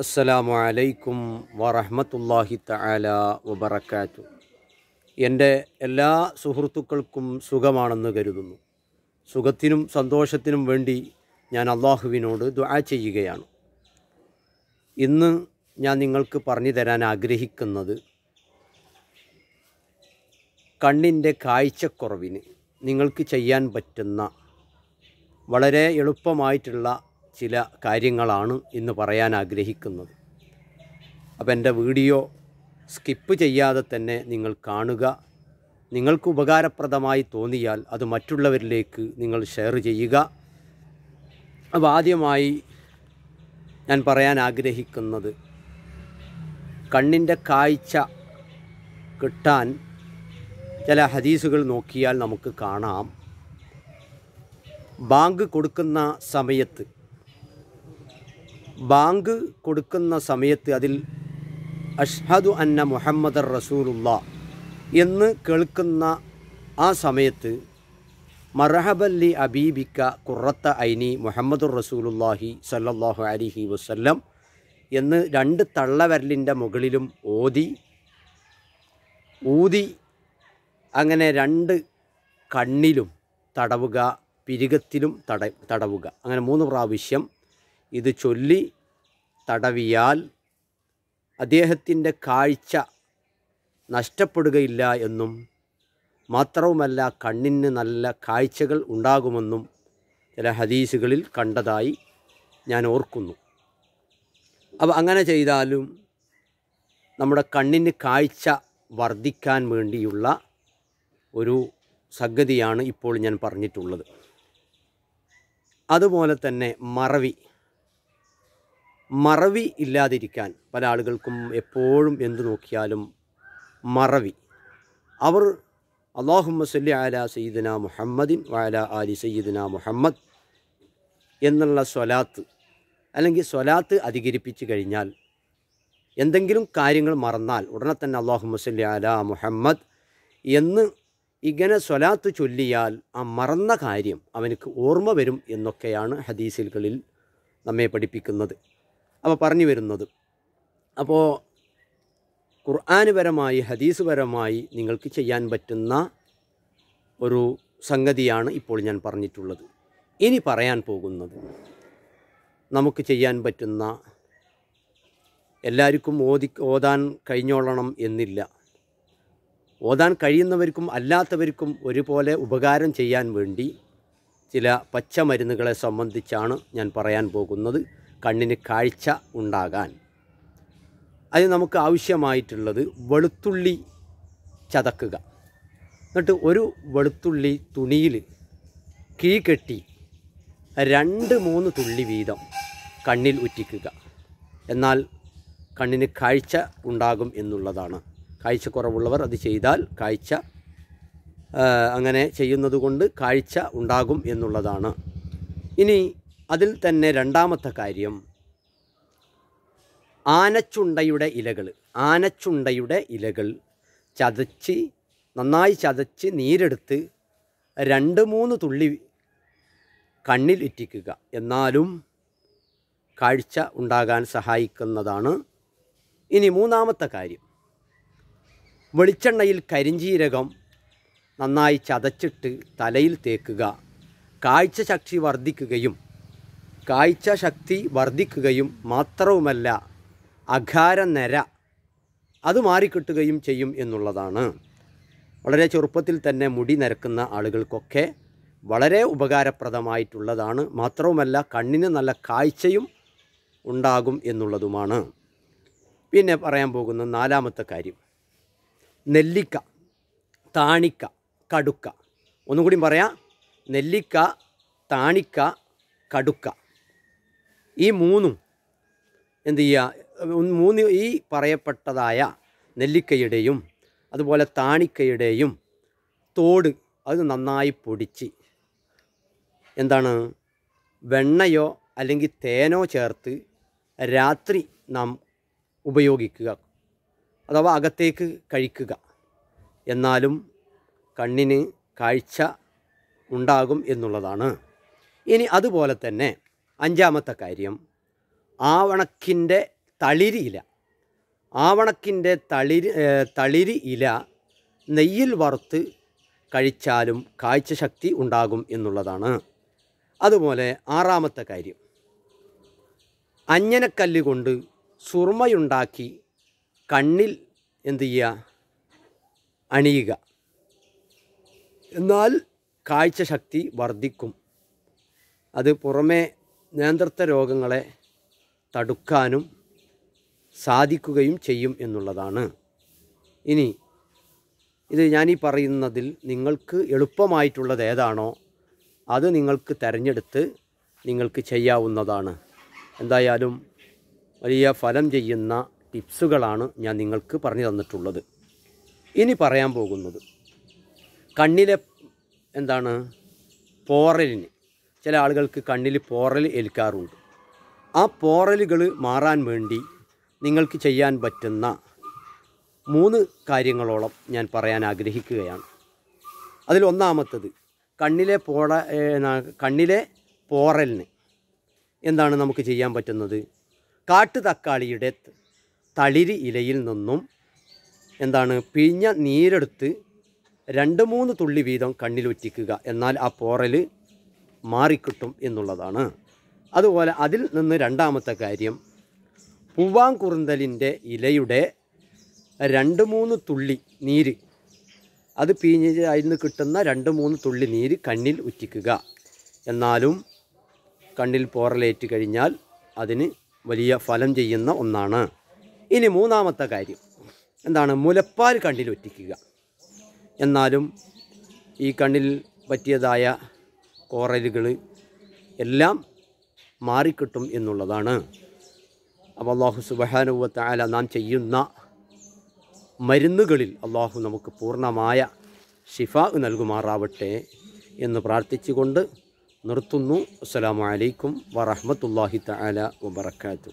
അസ്സലാമു അലൈക്കും വറഹമത്തല്ലാഹി തആല വബറക്കാറ്റു എൻ്റെ എല്ലാ സുഹൃത്തുക്കൾക്കും സുഖമാണെന്ന് കരുതുന്നു സുഖത്തിനും സന്തോഷത്തിനും വേണ്ടി ഞാൻ അള്ളാഹുവിനോട് ദുആ ചെയ്യുകയാണ് ഇന്ന് ഞാൻ നിങ്ങൾക്ക് പറഞ്ഞു തരാൻ ആഗ്രഹിക്കുന്നത് കണ്ണിൻ്റെ കാഴ്ചക്കുറവിന് നിങ്ങൾക്ക് ചെയ്യാൻ പറ്റുന്ന വളരെ എളുപ്പമായിട്ടുള്ള ചില കാര്യങ്ങളാണ് ഇന്ന് പറയാൻ ആഗ്രഹിക്കുന്നത് അപ്പം എൻ്റെ വീഡിയോ സ്കിപ്പ് ചെയ്യാതെ തന്നെ നിങ്ങൾ കാണുക നിങ്ങൾക്ക് ഉപകാരപ്രദമായി തോന്നിയാൽ അത് മറ്റുള്ളവരിലേക്ക് നിങ്ങൾ ഷെയർ ചെയ്യുക അപ്പോൾ ആദ്യമായി ഞാൻ പറയാൻ ആഗ്രഹിക്കുന്നത് കണ്ണിൻ്റെ കാഴ്ച കിട്ടാൻ ചില ഹദീസുകൾ നോക്കിയാൽ നമുക്ക് കാണാം ബാങ്ക് കൊടുക്കുന്ന സമയത്ത് ബാങ്ക് കൊടുക്കുന്ന സമയത്ത് അതിൽ അഷ്ഹദു അന്ന മുഹമ്മദ് റസൂലുള്ള എന്ന് കേൾക്കുന്ന ആ സമയത്ത് മറഹബല്ലി അബീബിക്ക കുറത്ത ഐനി മുഹമ്മദ് റസൂലുല്ലാഹി സല്ലാഹു അലിഹി വസ്ല്ലം എന്ന് രണ്ട് തള്ളവരലിൻ്റെ മുകളിലും ഓതി ഊതി അങ്ങനെ രണ്ട് കണ്ണിലും തടവുക പിരികത്തിലും തട തടവുക അങ്ങനെ മൂന്ന് പ്രാവശ്യം ഇത് ചൊല്ലി തടവിയാൽ അദ്ദേഹത്തിൻ്റെ കാഴ്ച നഷ്ടപ്പെടുകയില്ല എന്നും മാത്രവുമല്ല കണ്ണിന് നല്ല കാഴ്ചകൾ ഉണ്ടാകുമെന്നും ചില ഹദീസുകളിൽ കണ്ടതായി ഞാൻ ഓർക്കുന്നു അപ്പോൾ അങ്ങനെ ചെയ്താലും നമ്മുടെ കണ്ണിന് കാഴ്ച വർദ്ധിക്കാൻ വേണ്ടിയുള്ള ഒരു സംഗതിയാണ് ഇപ്പോൾ ഞാൻ പറഞ്ഞിട്ടുള്ളത് അതുപോലെ തന്നെ മറവി മറവി ഇല്ലാതിരിക്കാൻ പല ആളുകൾക്കും എപ്പോഴും എന്തു നോക്കിയാലും മറവി അവർ അള്ളാഹു സല്ലി അല സയ്യിദന മുഹമ്മദിൻ വാല അലി സയ്യിദന മുഹമ്മദ് എന്നുള്ള സ്വലാത്ത് അല്ലെങ്കിൽ സ്വലാത്ത് അധികരിപ്പിച്ചു കഴിഞ്ഞാൽ എന്തെങ്കിലും കാര്യങ്ങൾ മറന്നാൽ ഉടനെ തന്നെ അള്ളാഹു സല്ലി അല മുഹമ്മദ് എന്ന് ഇങ്ങനെ സ്വലാത്ത് ചൊല്ലിയാൽ ആ മറന്ന കാര്യം അവനക്ക് ഓർമ്മ വരും എന്നൊക്കെയാണ് ഹദീസുകളിൽ നമ്മെ പഠിപ്പിക്കുന്നത് അവ പറഞ്ഞു വരുന്നത് അപ്പോൾ ഖുർആാനുപരമായി പരമായി ഹദീസ് പരമായി നിങ്ങൾക്ക് ചെയ്യാൻ പറ്റുന്ന ഒരു സംഗതിയാണ് ഇപ്പോൾ ഞാൻ പറഞ്ഞിട്ടുള്ളത് ഇനി പറയാൻ പോകുന്നത് നമുക്ക് ചെയ്യാൻ പറ്റുന്ന എല്ലാവർക്കും ഓതി ഓതാൻ കഴിഞ്ഞോളണം എന്നില്ല ഓതാൻ കഴിയുന്നവർക്കും അല്ലാത്തവർക്കും ഒരുപോലെ ഉപകാരം ചെയ്യാൻ വേണ്ടി ചില പച്ചമരുന്നുകളെ സംബന്ധിച്ചാണ് ഞാൻ പറയാൻ പോകുന്നത് കണ്ണിന് കാഴ്ച ഉണ്ടാകാൻ അതിന് നമുക്ക് ആവശ്യമായിട്ടുള്ളത് വെളുത്തുള്ളി ചതക്കുക എന്നിട്ട് ഒരു വെളുത്തുള്ളി തുണിയിൽ കീ കെട്ടി രണ്ട് മൂന്ന് തുള്ളി വീതം കണ്ണിൽ ഉറ്റിക്കുക എന്നാൽ കണ്ണിന് കാഴ്ച ഉണ്ടാകും എന്നുള്ളതാണ് കാഴ്ച കുറവുള്ളവർ അത് ചെയ്താൽ കാഴ്ച അങ്ങനെ ചെയ്യുന്നത് കൊണ്ട് കാഴ്ച ഉണ്ടാകും എന്നുള്ളതാണ് ഇനി അതിൽ തന്നെ രണ്ടാമത്തെ കാര്യം ആനച്ചുണ്ടയുടെ ഇലകൾ ആനച്ചുണ്ടയുടെ ഇലകൾ ചതച്ച് നന്നായി ചതച്ച് നീരെടുത്ത് രണ്ട് മൂന്ന് തുള്ളി കണ്ണിൽ ഇറ്റിക്കുക എന്നാലും കാഴ്ച ഉണ്ടാകാൻ സഹായിക്കുന്നതാണ് ഇനി മൂന്നാമത്തെ കാര്യം വെളിച്ചെണ്ണയിൽ കരിഞ്ചീരകം നന്നായി ചതച്ചിട്ട് തലയിൽ തേക്കുക കാഴ്ചശക്തി വർദ്ധിക്കുകയും കാഴ്ച ശക്തി വർദ്ധിക്കുകയും മാത്രവുമല്ല അഘാരനര അത് മാറിക്കിട്ടുകയും ചെയ്യും എന്നുള്ളതാണ് വളരെ ചെറുപ്പത്തിൽ തന്നെ മുടി നരക്കുന്ന ആളുകൾക്കൊക്കെ വളരെ ഉപകാരപ്രദമായിട്ടുള്ളതാണ് മാത്രവുമല്ല കണ്ണിന് നല്ല കാഴ്ചയും ഉണ്ടാകും എന്നുള്ളതുമാണ് പിന്നെ പറയാൻ പോകുന്ന നാലാമത്തെ കാര്യം നെല്ലിക്ക താണിക്ക കടുക്ക ഒന്നുകൂടി പറയാം നെല്ലിക്ക താണിക്ക കടുക്ക ഈ മൂന്നും എന്ത് ചെയ്യുക മൂന്ന് ഈ പറയപ്പെട്ടതായ നെല്ലിക്കയുടെയും അതുപോലെ താണിക്കയുടെയും തോട് അത് നന്നായി പൊടിച്ച് എന്താണ് വെണ്ണയോ അല്ലെങ്കിൽ തേനോ ചേർത്ത് രാത്രി നാം ഉപയോഗിക്കുക അഥവാ അകത്തേക്ക് കഴിക്കുക എന്നാലും കണ്ണിന് കാഴ്ച ഉണ്ടാകും എന്നുള്ളതാണ് ഇനി അതുപോലെ തന്നെ അഞ്ചാമത്തെ കാര്യം ആവണക്കിൻ്റെ തളിരി ഇല ആവണക്കിൻ്റെ തളിരി തളിരി ഇല നെയ്യിൽ വറുത്ത് കഴിച്ചാലും കാഴ്ചശക്തി ഉണ്ടാകും എന്നുള്ളതാണ് അതുപോലെ ആറാമത്തെ കാര്യം അഞ്ഞനക്കല്ല് കൊണ്ട് സുർമയുണ്ടാക്കി കണ്ണിൽ എന്തു ചെയ്യുക അണിയുക എന്നാൽ കാഴ്ചശക്തി വർദ്ധിക്കും അത് പുറമേ നേന്ത്രത്വ രോഗങ്ങളെ തടുക്കാനും സാധിക്കുകയും ചെയ്യും എന്നുള്ളതാണ് ഇനി ഇത് ഞാനീ പറയുന്നതിൽ നിങ്ങൾക്ക് എളുപ്പമായിട്ടുള്ളത് ഏതാണോ അത് നിങ്ങൾക്ക് തിരഞ്ഞെടുത്ത് നിങ്ങൾക്ക് ചെയ്യാവുന്നതാണ് എന്തായാലും വലിയ ഫലം ചെയ്യുന്ന ടിപ്സുകളാണ് ഞാൻ നിങ്ങൾക്ക് പറഞ്ഞു തന്നിട്ടുള്ളത് ഇനി പറയാൻ പോകുന്നത് കണ്ണിലെ എന്താണ് പോറലിന് ചില ആളുകൾക്ക് കണ്ണിൽ പോറൽ ഏൽക്കാറുണ്ട് ആ പോറലുകൾ മാറാൻ വേണ്ടി നിങ്ങൾക്ക് ചെയ്യാൻ പറ്റുന്ന മൂന്ന് കാര്യങ്ങളോളം ഞാൻ പറയാൻ ആഗ്രഹിക്കുകയാണ് അതിൽ കണ്ണിലെ പോട കണ്ണിലെ പോറലിന് എന്താണ് നമുക്ക് ചെയ്യാൻ പറ്റുന്നത് കാട്ടു തക്കാളിയുടെ തളിരി ഇലയിൽ നിന്നും എന്താണ് പിഴിഞ്ഞ നീരെടുത്ത് രണ്ട് മൂന്ന് തുള്ളി വീതം ഒറ്റിക്കുക എന്നാൽ ആ പോറൽ മാറിക്കിട്ടും എന്നുള്ളതാണ് അതുപോലെ അതിൽ നിന്ന് രണ്ടാമത്തെ കാര്യം പൂവാങ്കുറുന്തലിൻ്റെ ഇലയുടെ രണ്ട് മൂന്ന് തുള്ളി നീര് അത് പിഴിഞ്ഞ് അതിൽ നിന്ന് കിട്ടുന്ന രണ്ട് മൂന്ന് തുള്ളി നീര് കണ്ണിൽ ഉറ്റിക്കുക എന്നാലും കണ്ണിൽ പോറലേറ്റ് കഴിഞ്ഞാൽ അതിന് വലിയ ഫലം ചെയ്യുന്ന ഒന്നാണ് ഇനി മൂന്നാമത്തെ കാര്യം എന്താണ് മുലപ്പാൽ കണ്ണിൽ ഒറ്റിക്കുക എന്നാലും ഈ കണ്ണിൽ പറ്റിയതായ കോറലുകൾ എല്ലാം മാറിക്കിട്ടും എന്നുള്ളതാണ് അപ്പോൾ അള്ളാഹു സുബഹാനുവത്ത നാം ചെയ്യുന്ന മരുന്നുകളിൽ അള്ളാഹു നമുക്ക് പൂർണ്ണമായ ഷിഫ നൽകുമാറാവട്ടെ എന്ന് പ്രാർത്ഥിച്ചുകൊണ്ട് നിർത്തുന്നു അസ്സാം വലൈക്കും വറഹമത്തല്ലാഹി തല വാത്തു